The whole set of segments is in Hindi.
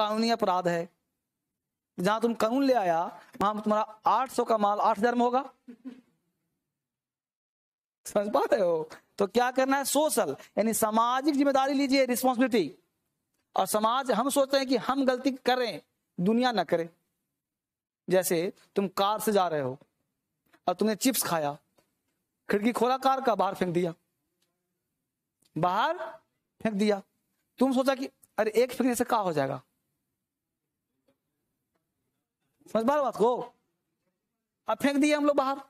कानूनी अपराध है जहां तुम कानून ले आया वहां तुम्हारा आठ सौ का माल आठ हजार में होगा समझ पा रहे हो तो क्या करना है सोशल यानी सामाजिक जिम्मेदारी लीजिए रिस्पॉन्सिबिलिटी और समाज हम सोचते हैं कि हम गलती करें दुनिया ना करे जैसे तुम कार से जा रहे हो और तुमने चिप्स खाया खिड़की खोला कार का बाहर फेंक दिया बाहर फेंक दिया तुम सोचा कि अरे एक फेंकने से क्या हो जाएगा समझ पा रहे बात को अब फेंक दिए हम लोग बाहर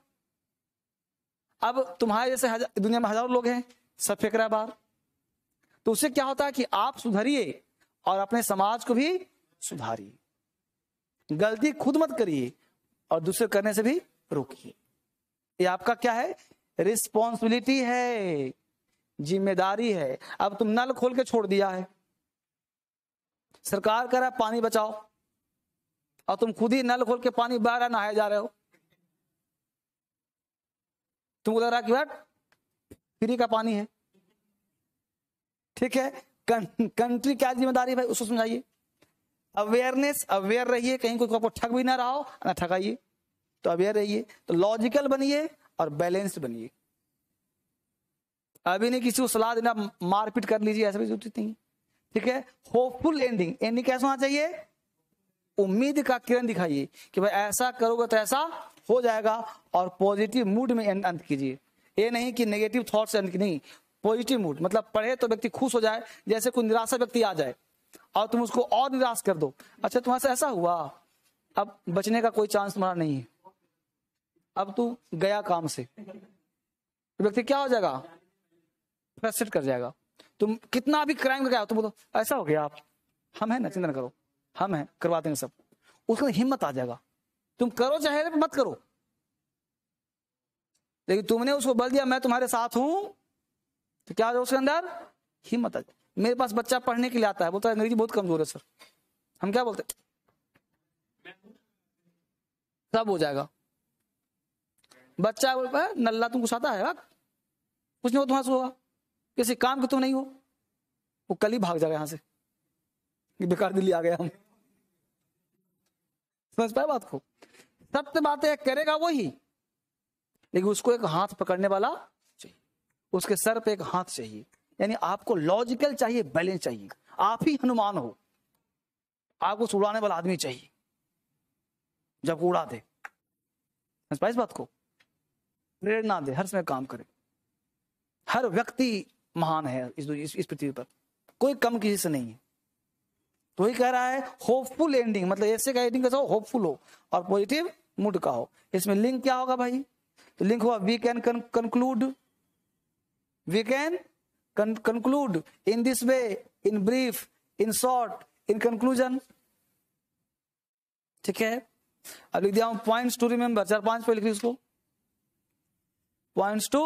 अब तुम्हारे जैसे दुनिया में हजारों लोग हैं सब फेंक रहा है बाहर तो उससे क्या होता है कि आप सुधरिए और अपने समाज को भी सुधारिए गलती खुद मत करिए और दूसरे करने से भी रोकिए ये आपका क्या है रिस्पॉन्सिबिलिटी है जिम्मेदारी है अब तुम नल खोल के छोड़ दिया है सरकार कह रहा है पानी बचाओ और तुम खुद ही नल खोल के पानी बाहर नहाए जा रहे हो तुमको लग रहा कि फ्री का पानी है ठीक है कंट्री क्या जिम्मेदारी भाई उसको समझाइए अवेयरनेस अवेयर रहिए कहीं कोई आपको ठग भी ना रहा हो ना ठगाइए तो अवेयर रहिए तो लॉजिकल बनिए और बैलेंस्ड बनिए अभी नहीं किसी को सलाह देना मारपीट कर लीजिए ऐसा भी जरूरत नहीं ठीक है होपफुल एंडिंग एंडिंग कैसा होना चाहिए उम्मीद का किरण दिखाइए कि भाई ऐसा करोगे तो ऐसा हो जाएगा और पॉजिटिव मूड में अंत कीजिए ये नहीं कि नेगेटिव थॉट्स अंत नहीं पॉजिटिव मूड मतलब पढ़े तो व्यक्ति खुश हो जाए जैसे कोई निराशा व्यक्ति आ जाए और तुम उसको और निराश कर दो अच्छा तुम्हारे से ऐसा हुआ अब बचने का कोई चांस तुम्हारा नहीं है अब तू गया काम से व्यक्ति क्या हो जाएगा फ्रस्ट्रेट कर जाएगा तुम कितना भी क्राइम कर क्या हो तुम बोलो ऐसा हो गया आप हम है ना चिंतन करो हम हाँ, हैं करवाते हैं सब उसके अंदर हिम्मत आ जाएगा तुम करो चाहे तो मत करो लेकिन तुमने उसको बल दिया मैं तुम्हारे साथ हूं तो क्या उसके अंदर हिम्मत आ जाए मेरे पास बच्चा पढ़ने के लिए आता है बोलता है अंग्रेजी बहुत कमजोर है सर हम क्या बोलते सब हो जाएगा बच्चा बोलता है नल्ला तुम कुछ आता है कुछ नहीं हो तुम्हारा होगा किसी काम के तुम तो नहीं हो वो कल ही भाग जाएगा यहां से बेकार दिल्ली आ गया हम समझ पाए बात को सत्य बातें करेगा वही लेकिन उसको एक हाथ पकड़ने वाला चाहिए उसके सर पे एक हाथ चाहिए यानी आपको लॉजिकल चाहिए बैलेंस चाहिए आप ही हनुमान हो आपको उड़ाने वाला आदमी चाहिए जब उड़ा दे इस बात को प्रेरणा दे हर समय काम करे हर व्यक्ति महान है इस इस, इस पृथ्वी पर कोई कम किसी से नहीं है तो ही कह रहा है होपफुल एंडिंग मतलब ऐसे का एंडिंग कैसा हो होपफुल हो और पॉजिटिव मूड का हो इसमें लिंक क्या होगा भाई तो लिंक हुआ we can conclude we can conclude in this way in brief in short in conclusion ठीक है अब लिख दिया हूं पॉइंट्स टू रिमेंबर चार पांच पे लिख उसको पॉइंट्स टू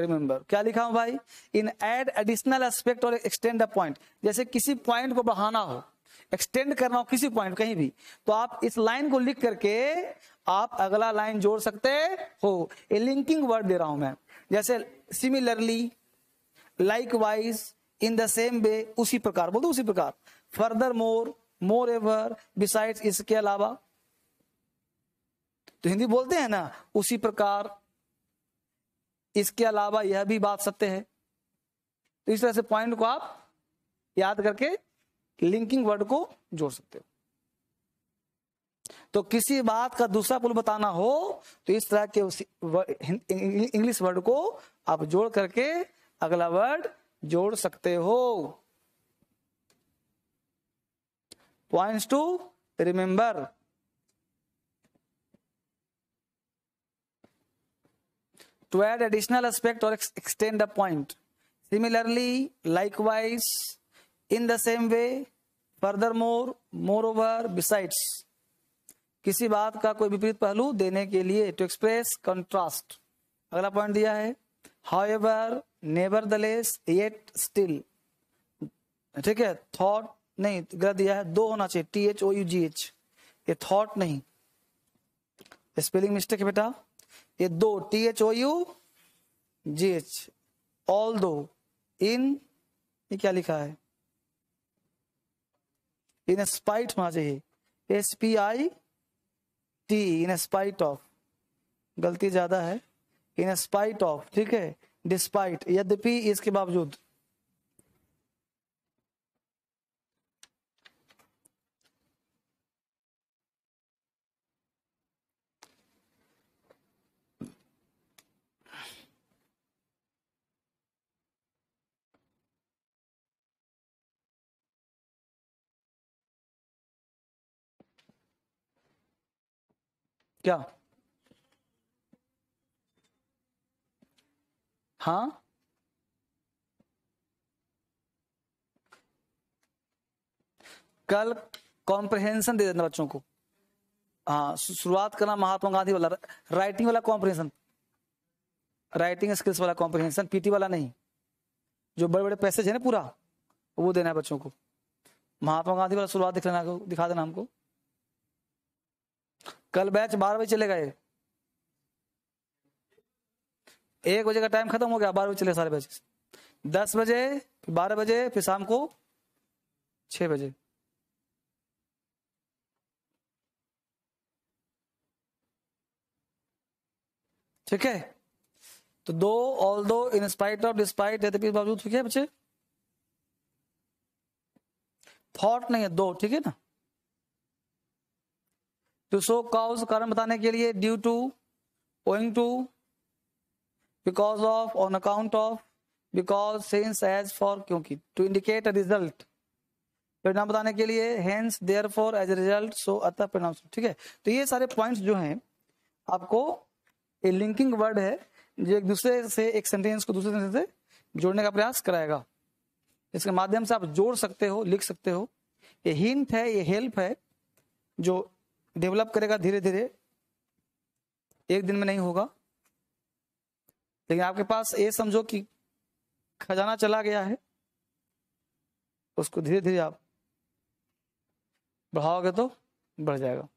रिमेंबर क्या लिखा हूं भाई इन एड एडिशनल एस्पेक्ट और एक्सटेंड द पॉइंट जैसे किसी पॉइंट को बढ़ाना हो एक्सटेंड करना हो किसी पॉइंट कहीं भी तो आप इस लाइन को लिख करके आप अगला लाइन जोड़ सकते हो ए लिंकिंग वर्ड दे रहा हूं मैं जैसे similarly likewise in the same way उसी प्रकार बोल उसी प्रकार furthermore moreover besides इसके अलावा तो हिंदी बोलते हैं ना उसी प्रकार इसके अलावा यह भी बात सत्य है तो इस तरह से पॉइंट को आप याद करके लिंकिंग वर्ड को जोड़ सकते हो तो किसी बात का दूसरा पुल बताना हो तो इस तरह के उस इंग्लिश वर्ड को आप जोड़ करके अगला वर्ड जोड़ सकते हो points to remember to add additional aspect or ex extend the point. Similarly, likewise, in the same way, furthermore, moreover, besides, किसी बात का कोई विपरीत पहलू देने के लिए टू एक्सप्रेस कंट्रास्ट अगला पॉइंट दिया है however nevertheless yet still ठीक है थॉट नहीं गलत दिया है दो होना चाहिए T H O U G H ये थॉट नहीं स्पेलिंग मिस्टेक है बेटा ये though T H O U G H although इन ये क्या लिखा है इन स्पाइट माजे S P I T in spite of गलती ज्यादा है इन स्पाइट ऑफ ठीक है डिस्पाइट यद्यपि इसके बावजूद क्या हाँ कल कॉम्प्रिहेंशन दे देना बच्चों को हाँ शुरुआत करना महात्मा गांधी वाला राइटिंग वाला कॉम्प्रिहेंशन राइटिंग स्किल्स वाला कॉम्प्रिहेंशन पीटी वाला नहीं जो बड़े बड़े पैसेज है ना पूरा वो देना है बच्चों को महात्मा गांधी वाला शुरुआत दिख लेना दिखा देना हमको कल बैच बारह बजे चले गए एक बजे का टाइम खत्म हो गया बारह बजे चले सारे बैच दस बजे फिर बारह बजे फिर शाम को छह बजे ठीक है तो दो ऑल दो इंस्पाइट ऑफ डिस्पाइट देते बावजूद ठीक है बच्चे थॉट नहीं है दो ठीक है ना टू शो कॉज कारण बताने के लिए due to owing to because of on account of because since as for क्योंकि टू इंडिकेट अ रिजल्ट परिणाम बताने के लिए hence therefore as a result so अतः परिणाम ठीक है तो ये सारे पॉइंट्स जो हैं आपको ये लिंकिंग वर्ड है जो एक दूसरे से एक सेंटेंस को दूसरे सेंटेंस से जोड़ने का प्रयास कराएगा इसके माध्यम से आप जोड़ सकते हो लिख सकते हो ये हिंट है ये हेल्प है जो डेवलप करेगा धीरे धीरे एक दिन में नहीं होगा लेकिन आपके पास ये समझो कि खजाना चला गया है उसको धीरे धीरे आप बढ़ाओगे तो बढ़ जाएगा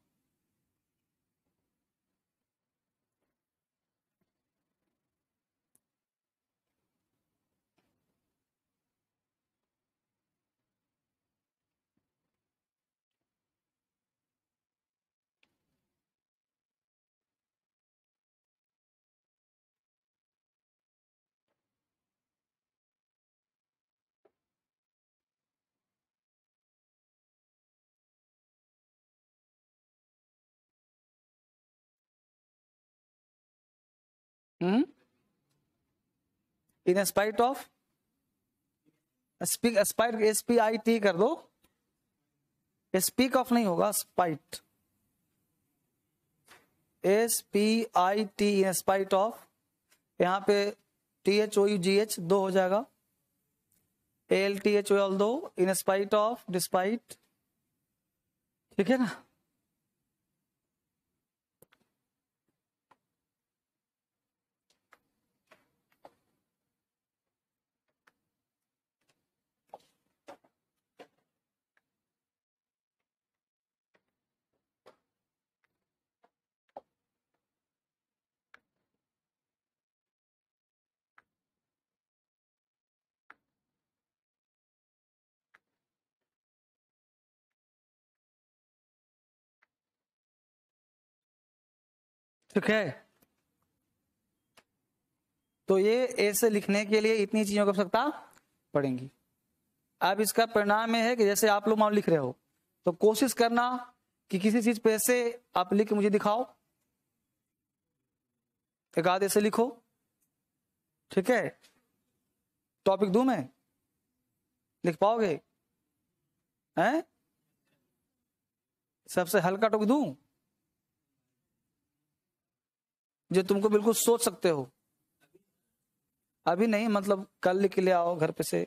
in spite of speak spite S P I T कर दो स्पीक ऑफ नहीं होगा spite S P I T in spite of यहां पे T H O U G H though हो जाएगा L T H O L though in spite of despite ठीक है ना ठीक है तो ये ऐसे लिखने के लिए इतनी चीजों की आवश्यकता पड़ेगी अब इसका परिणाम यह है कि जैसे आप लोग मान लिख रहे हो तो कोशिश करना कि किसी चीज पे ऐसे आप लिख मुझे दिखाओ एक आध ऐसे लिखो ठीक है टॉपिक दू मैं लिख पाओगे हैं सबसे हल्का टॉपिक दू जो तुमको बिल्कुल सोच सकते हो अभी नहीं मतलब कल के लिए आओ घर पे से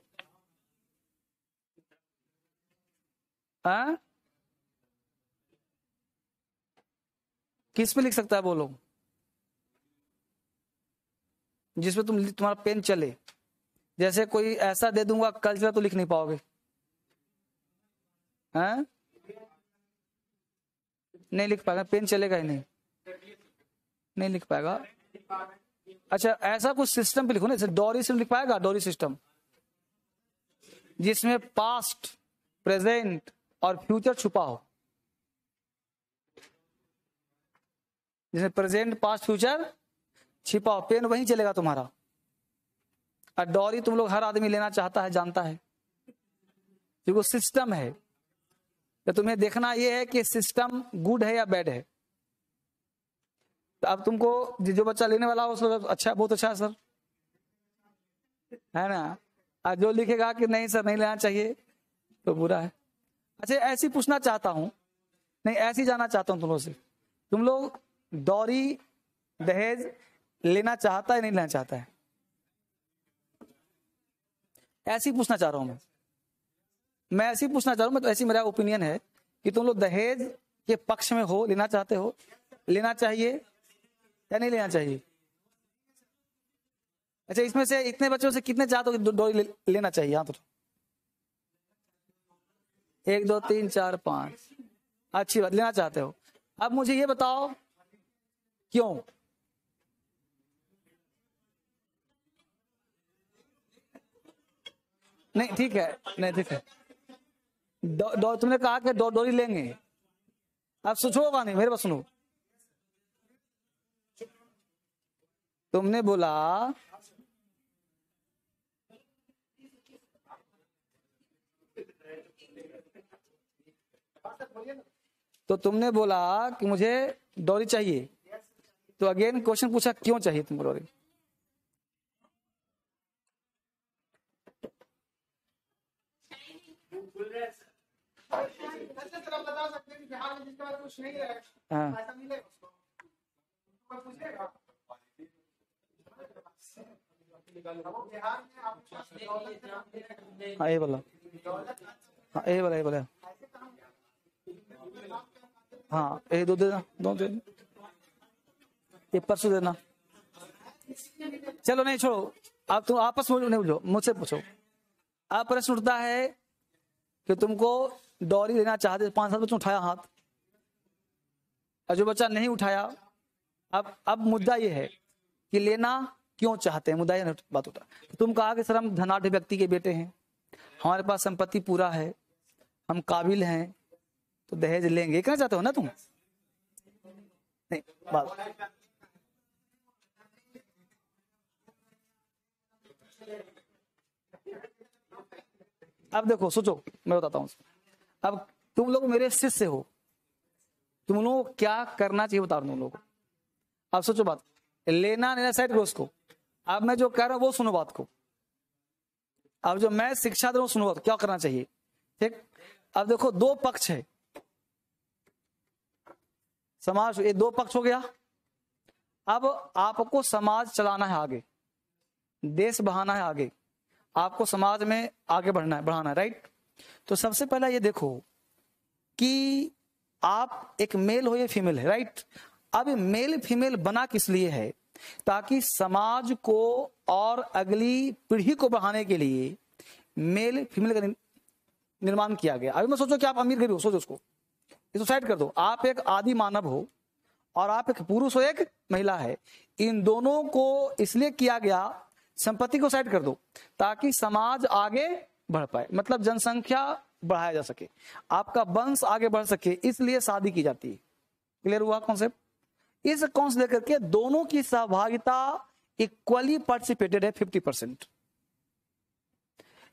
आ? हाँ? किस में लिख सकता है बोलो जिसमें तुम तुम्हारा पेन चले जैसे कोई ऐसा दे दूंगा कल चला तो लिख नहीं पाओगे हैं हाँ? नहीं लिख पाएगा पेन चलेगा ही नहीं नहीं लिख पाएगा अच्छा ऐसा कुछ सिस्टम पे लिखो ना जैसे डोरी सिस्टम लिख पाएगा डोरी सिस्टम जिसमें पास्ट प्रेजेंट और फ्यूचर छुपा हो जिसमें प्रेजेंट पास्ट फ्यूचर छिपा हो पेन वहीं चलेगा तुम्हारा और डॉरी तुम लोग हर आदमी लेना चाहता है जानता है क्योंकि सिस्टम है तो तुम्हें देखना यह है कि सिस्टम गुड है या बैड है तो अब तुमको जो बच्चा लेने वाला हो सर अच्छा बहुत अच्छा है सर है ना आज जो लिखेगा कि नहीं सर नहीं लेना चाहिए तो बुरा है अच्छा ऐसी पूछना चाहता हूँ नहीं ऐसी जाना चाहता हूँ तुम लोग से तुम लोग दौरी दहेज लेना चाहता है नहीं लेना चाहता है ऐसी पूछना चाह रहा हूं मैं मैं ऐसी पूछना चाह रहा हूं मैं मतलब तो ऐसी मेरा ओपिनियन है कि तुम लोग दहेज के पक्ष में हो लेना चाहते हो लेना चाहिए या नहीं लेना चाहिए अच्छा इसमें से इतने बच्चों से कितने चाहते हो डोरी ले, लेना चाहिए यहां तो एक दो तीन चार पांच अच्छी बात लेना चाहते हो अब मुझे ये बताओ क्यों नहीं ठीक है नहीं ठीक है दो, दो तुमने कहा कि दो डोरी लेंगे अब सोचोगा नहीं मेरे पास सुनो तुमने बोला तो तुमने बोला कि मुझे डोरी चाहिए तो अगेन क्वेश्चन पूछा क्यों चाहिए तुमको डोरी कुछ नहीं हाँ, हाँ। ये बोला ये बोला ये बोला हाँ ये हाँ, हाँ, दो देना दो दे ये परसों देना चलो नहीं छोड़ो आप तुम आपस में नहीं बोलो मुझसे पूछो आप प्रश्न उठता है कि तुमको डॉली लेना चाहते पांच साल बच्चों उठाया हाथ और जो बच्चा नहीं उठाया अब अब मुद्दा यह है कि लेना क्यों चाहते हैं मुदाय बात होता तो तुम कहा कि सर हम धनाढ़ व्यक्ति के बेटे हैं हमारे पास संपत्ति पूरा है हम काबिल हैं तो दहेज लेंगे कहना चाहते हो ना तुम नहीं बात अब देखो सोचो मैं बताता हूं अब तुम लोग मेरे शिष्य हो तुम लोग क्या करना चाहिए बता रहा तुम लोग अब सोचो बात लेना लेना साइड को उसको अब मैं जो कह रहा हूं वो सुनो बात को अब जो मैं शिक्षा दे रहा हूं सुनो बात क्या करना चाहिए ठीक अब देखो दो पक्ष है समाज ये दो पक्ष हो गया अब आपको समाज चलाना है आगे देश बहाना है आगे आपको समाज में आगे बढ़ना है बढ़ाना है राइट तो सबसे पहला ये देखो कि आप एक मेल हो या फीमेल है राइट अब मेल फीमेल बना किस लिए है ताकि समाज को और अगली पीढ़ी को बढ़ाने के लिए मेल फीमेल का निर्माण किया गया अभी मैं सोचो कि आप अमीर गरीब हो सोचो उसको सुसाइड कर दो आप एक आदि मानव हो और आप एक पुरुष हो एक महिला है इन दोनों को इसलिए किया गया संपत्ति को साइड कर दो ताकि समाज आगे बढ़ पाए मतलब जनसंख्या बढ़ाया जा सके आपका वंश आगे बढ़ सके इसलिए शादी की जाती है क्लियर हुआ कॉन्सेप्ट इस अकाउंट लेकर के दोनों की सहभागिता इक्वली पार्टिसिपेटेड है फिफ्टी परसेंट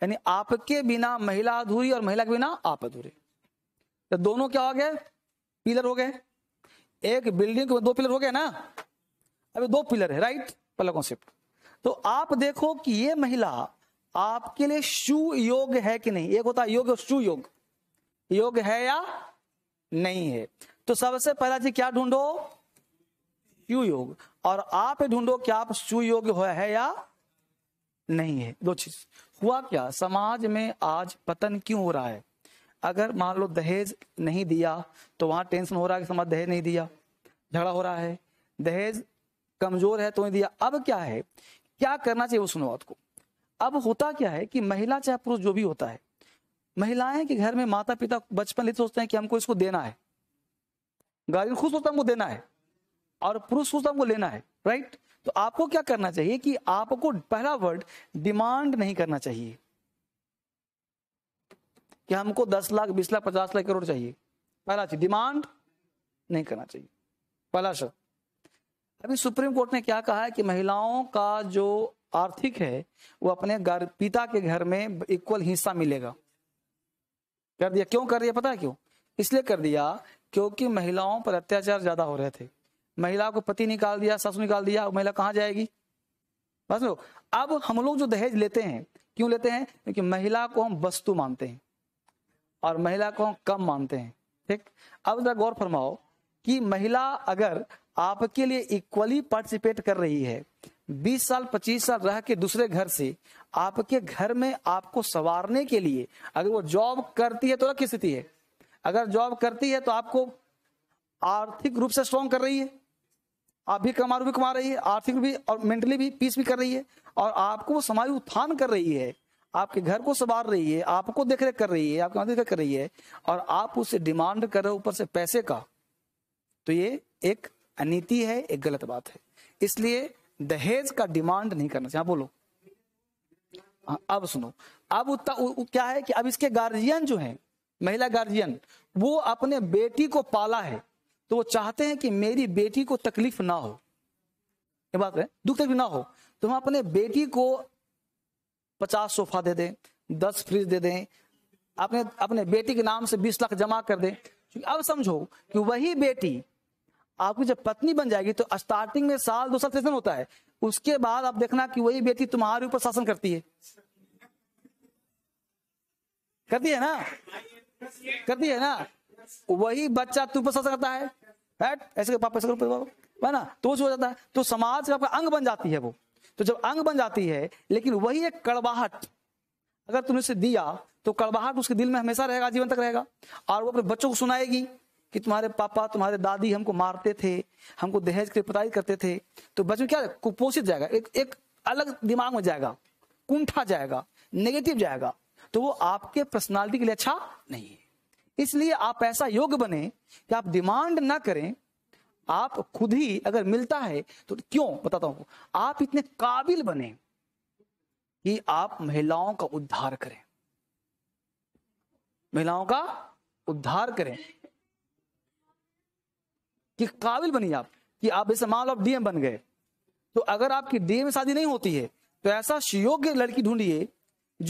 यानी आपके बिना महिला अधूरी और महिला के बिना आप अधूरे तो दोनों क्या हो गए पिलर हो गए एक बिल्डिंग के दो पिलर हो गए ना अभी दो पिलर है राइट पहला कॉन्सेप्ट तो आप देखो कि ये महिला आपके लिए शु योग है कि नहीं एक होता योग और शु योग योग है या नहीं है तो सबसे पहला चीज क्या ढूंढो क्यू योग और आप ढूंढो कि आप सु योग है या नहीं है दो चीज हुआ क्या समाज में आज पतन क्यों हो रहा है अगर मान लो दहेज नहीं दिया तो वहां टेंशन हो रहा है कि समाज दहेज नहीं दिया झगड़ा हो रहा है दहेज कमजोर है तो नहीं दिया अब क्या है क्या करना चाहिए वो सुनो आपको अब होता क्या है कि महिला चाहे पुरुष जो भी होता है महिलाएं के घर में माता पिता बचपन ही सोचते हैं कि हमको इसको देना है गार्जियन खुश होता है हमको देना है और पुरुष सूचना हमको लेना है राइट तो आपको क्या करना चाहिए कि आपको पहला वर्ड डिमांड नहीं करना चाहिए कि हमको दस लाख बीस लाख पचास लाख करोड़ चाहिए पहला चीज डिमांड नहीं करना चाहिए पहला शब्द अभी सुप्रीम कोर्ट ने क्या कहा है कि महिलाओं का जो आर्थिक है वो अपने घर पिता के घर में इक्वल हिस्सा मिलेगा कर दिया क्यों कर दिया पता है क्यों इसलिए कर दिया क्योंकि महिलाओं पर अत्याचार ज्यादा हो रहे थे महिला को पति निकाल दिया ससुर निकाल दिया महिला कहाँ जाएगी बस लो अब हम लोग जो दहेज लेते हैं क्यों लेते हैं क्योंकि महिला को हम वस्तु मानते हैं और महिला को हम कम मानते हैं ठीक अब जरा गौर फरमाओ कि महिला अगर आपके लिए इक्वली पार्टिसिपेट कर रही है 20 साल 25 साल रह के दूसरे घर से आपके घर में आपको संवारने के लिए अगर वो जॉब करती है तो रख स्थिति है अगर जॉब करती है तो आपको आर्थिक रूप से स्ट्रॉन्ग कर रही है आप भी कमा भी कमा रही है आर्थिक भी और मेंटली भी पीस भी कर रही है और आपको वो समाज उत्थान कर रही है आपके घर को संवार रही है आपको देख रेख कर रही है आपकी मदद कर रही है और आप उससे डिमांड कर रहे हो ऊपर से पैसे का तो ये एक अनिति है एक गलत बात है इसलिए दहेज का डिमांड नहीं करना चाहिए हाँ, बोलो हाँ, अब सुनो अब उत, उ, उ, क्या है कि अब इसके गार्जियन जो है महिला गार्जियन वो अपने बेटी को पाला है तो वो चाहते हैं कि मेरी बेटी को तकलीफ ना हो ये बात है दुख तकलीफ ना हो तो हम अपने बेटी को पचास सोफा दे दें दस फ्रिज दे दें अपने अपने बेटी के नाम से बीस लाख जमा कर दें अब समझो कि वही बेटी आपकी जब पत्नी बन जाएगी तो स्टार्टिंग में साल दो साल सेशन होता है उसके बाद आप देखना कि वही बेटी तुम्हारे ऊपर शासन करती है करती है ना करती है ना वही बच्चा तू पर सकता है ऐसे पापा ऐसे करो है ना तो हो जाता है तो समाज का आपका अंग बन जाती है वो तो जब अंग बन जाती है लेकिन वही एक कड़वाहट अगर तुमने उसे दिया तो कड़वाहट उसके दिल में हमेशा रहेगा जीवन तक रहेगा और वो अपने बच्चों को सुनाएगी कि तुम्हारे पापा तुम्हारे दादी हमको मारते थे हमको दहेज के प्रताड़ित करते थे तो बच्चों क्या कुपोषित जाएगा एक एक अलग दिमाग में जाएगा कुंठा जाएगा नेगेटिव जाएगा तो वो आपके पर्सनालिटी के लिए अच्छा नहीं है इसलिए आप ऐसा योग्य बने कि आप डिमांड ना करें आप खुद ही अगर मिलता है तो क्यों बताता हूं आप इतने काबिल बने कि आप महिलाओं का उद्धार करें महिलाओं का उद्धार करें कि काबिल बनी आप कि आप जैसे मान लो आप डीएम बन गए तो अगर आपकी डीएम शादी नहीं होती है तो ऐसा योग्य लड़की ढूंढिए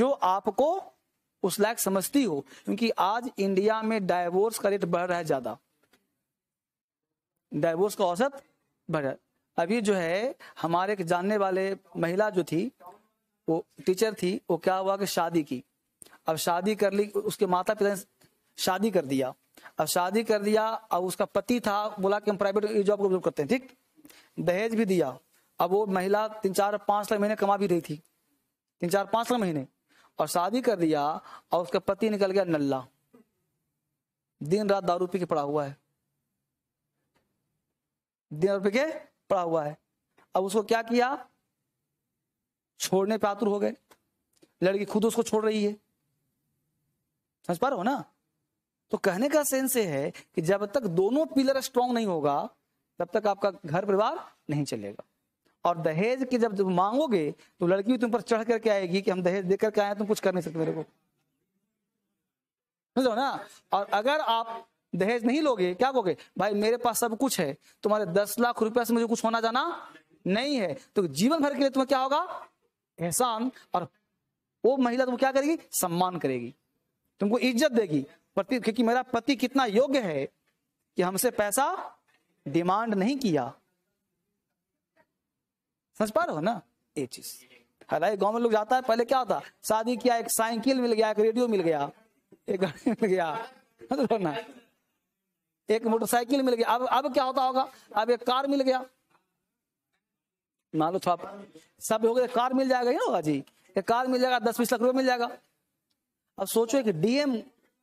जो आपको उस लायक समझती हो क्योंकि आज इंडिया में डायवोर्स का रेट बढ़ रहा है ज्यादा डायवोर्स का औसत बढ़ रहा है अभी जो है हमारे एक जानने वाले महिला जो थी वो टीचर थी वो क्या हुआ कि शादी की अब शादी कर ली उसके माता पिता ने शादी कर दिया अब शादी कर दिया अब उसका पति था बोला कि हम प्राइवेट जॉब को करते हैं ठीक दहेज भी दिया अब वो महिला तीन चार पांच लाख महीने कमा भी रही थी तीन चार पांच लाख महीने और शादी कर दिया और उसका पति निकल गया नल्ला दिन रात दारू पी के पड़ा हुआ है दिन रात पी के पड़ा हुआ है अब उसको क्या किया छोड़ने पे आतुर हो गए लड़की खुद उसको छोड़ रही है समझ पा रहे हो ना तो कहने का सेंस ये है कि जब तक दोनों पिलर स्ट्रांग नहीं होगा तब तक आपका घर परिवार नहीं चलेगा और दहेज की जब तुम मांगोगे तो लड़की भी तुम पर चढ़ करके आएगी कि हम दहेज देकर के आए तुम कुछ कर नहीं सकते मेरे को समझो ना और अगर आप दहेज नहीं लोगे क्या कहोगे भाई मेरे पास सब कुछ है तुम्हारे दस लाख रुपया से मुझे कुछ होना जाना नहीं है तो जीवन भर के लिए तुम्हें क्या होगा एहसान और वो महिला तुम क्या करेगी सम्मान करेगी तुमको इज्जत देगी पति क्योंकि मेरा पति कितना योग्य है कि हमसे पैसा डिमांड नहीं किया समझ पा रहे हो ना ये चीज हालांकि गांव में लोग जाता है पहले क्या होता शादी किया एक साइकिल मिल गया एक रेडियो मिल गया एक गाड़ी मिल गया ना एक मोटरसाइकिल मिल गया अब अब क्या होता होगा अब एक कार मिल गया मान लो थोड़ा सब हो गया कार मिल जाएगा ना होगा जी एक कार मिल जाएगा दस बीस लाख रुपये मिल जाएगा अब सोचो एक डीएम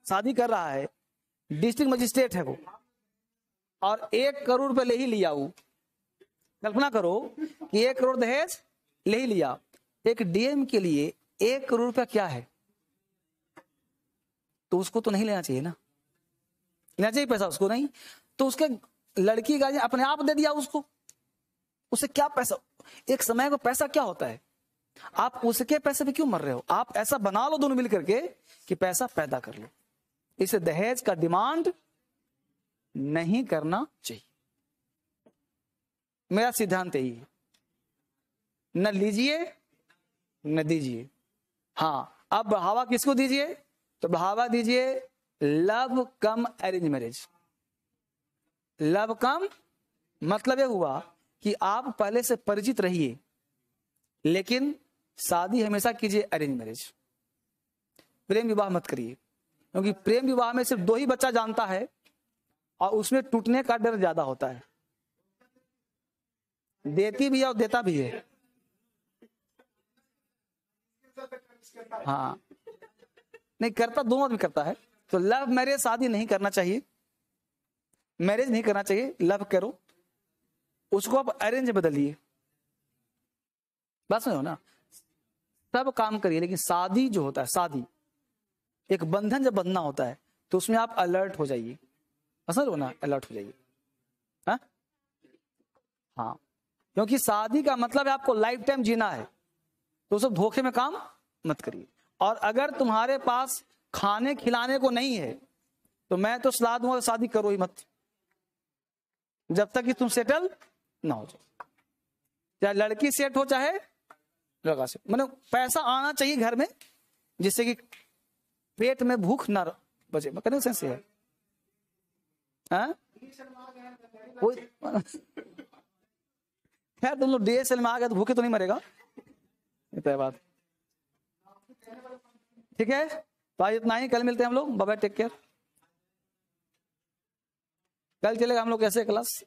शादी कर रहा है डिस्ट्रिक्ट मजिस्ट्रेट है वो और एक करोड़ रुपये ले ही लिया वो कल्पना करो कि एक करोड़ दहेज ले ही लिया एक डीएम के लिए एक करोड़ रुपया क्या है तो उसको तो नहीं लेना चाहिए ना लेना चाहिए पैसा उसको नहीं तो उसके लड़की गार्जियन अपने आप दे दिया उसको उसे क्या पैसा एक समय को पैसा क्या होता है आप उसके पैसे पे क्यों मर रहे हो आप ऐसा बना लो दोनों मिलकर के कि पैसा पैदा कर लो इसे दहेज का डिमांड नहीं करना चाहिए मेरा सिद्धांत यही है न लीजिए न दीजिए हाँ अब बढ़ावा किसको दीजिए तो बढ़ावा दीजिए love cum arrange marriage love cum मतलब यह हुआ कि आप पहले से परिचित रहिए लेकिन शादी हमेशा कीजिए अरेंज मैरिज प्रेम विवाह मत करिए क्योंकि प्रेम विवाह में सिर्फ दो ही बच्चा जानता है और उसमें टूटने का डर ज्यादा होता है देती भी है और देता भी है हाँ नहीं करता दोनों आदमी करता है तो लव मैरिज शादी नहीं करना चाहिए मैरिज नहीं करना चाहिए लव करो उसको आप अरेंज बदलिए बस हो ना सब काम करिए लेकिन शादी जो होता है शादी एक बंधन जब बंधना होता है तो उसमें आप अलर्ट हो जाइए बस हो ना अलर्ट हो जाइए हाँ, हाँ। क्योंकि शादी का मतलब है आपको लाइफ टाइम जीना है तो सब धोखे में काम मत करिए और अगर तुम्हारे पास खाने खिलाने को नहीं है तो मैं तो सलाह दूंगा शादी करो ही मत जब तक कि तुम सेटल ना हो जाओ चाहे लड़की सेट हो चाहे लड़का सेट मतलब पैसा आना चाहिए घर में जिससे कि पेट में भूख ना बचे कहने से है हाँ? खैर तुम लोग डीएसएल में आ गए तो भूखे तो नहीं मरेगा इतना तो बात ठीक है तो आज इतना ही कल मिलते हैं हम लोग बाय टेक केयर कल चलेगा हम लोग कैसे क्लास